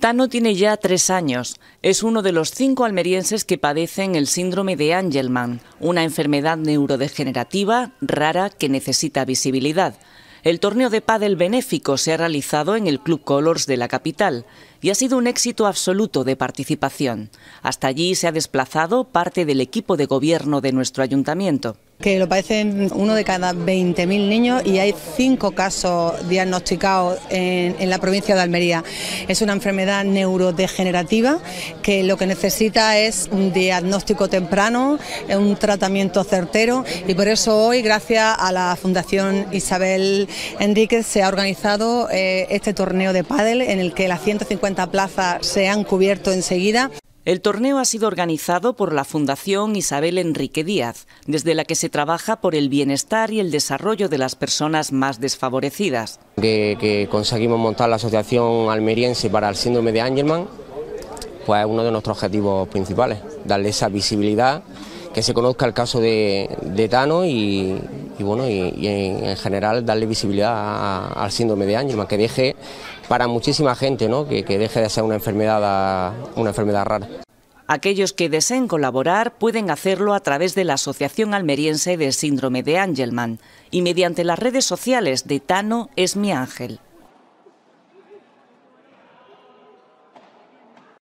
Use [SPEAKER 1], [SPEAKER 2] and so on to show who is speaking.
[SPEAKER 1] Tano tiene ya tres años. Es uno de los cinco almerienses que padecen el síndrome de Angelman, una enfermedad neurodegenerativa rara que necesita visibilidad. El torneo de pádel benéfico se ha realizado en el Club Colors de la capital y ha sido un éxito absoluto de participación. Hasta allí se ha desplazado parte del equipo de gobierno de nuestro ayuntamiento
[SPEAKER 2] que lo padecen uno de cada 20.000 niños y hay cinco casos diagnosticados en, la provincia de Almería. Es una enfermedad neurodegenerativa que lo que necesita es un diagnóstico temprano, un tratamiento certero y por eso hoy, gracias a la Fundación Isabel Enríquez, se ha organizado eh, este torneo de pádel en el que las 150 plazas se han cubierto enseguida.
[SPEAKER 1] El torneo ha sido organizado por la Fundación Isabel Enrique Díaz, desde la que se trabaja por el bienestar y el desarrollo de las personas más desfavorecidas.
[SPEAKER 3] Que, conseguimos montar la Asociación Almeriense para el Síndrome de Angelman, pues es uno de nuestros objetivos principales, darle esa visibilidad, que se conozca el caso de Tano y, y bueno, y, en general darle visibilidad al síndrome de Angelman, que deje para muchísima
[SPEAKER 1] gente, que, deje de ser una enfermedad, una enfermedad rara. Aquellos que deseen colaborar pueden hacerlo a través de la Asociación Almeriense del Síndrome de Angelman y mediante las redes sociales de Tano es mi ángel.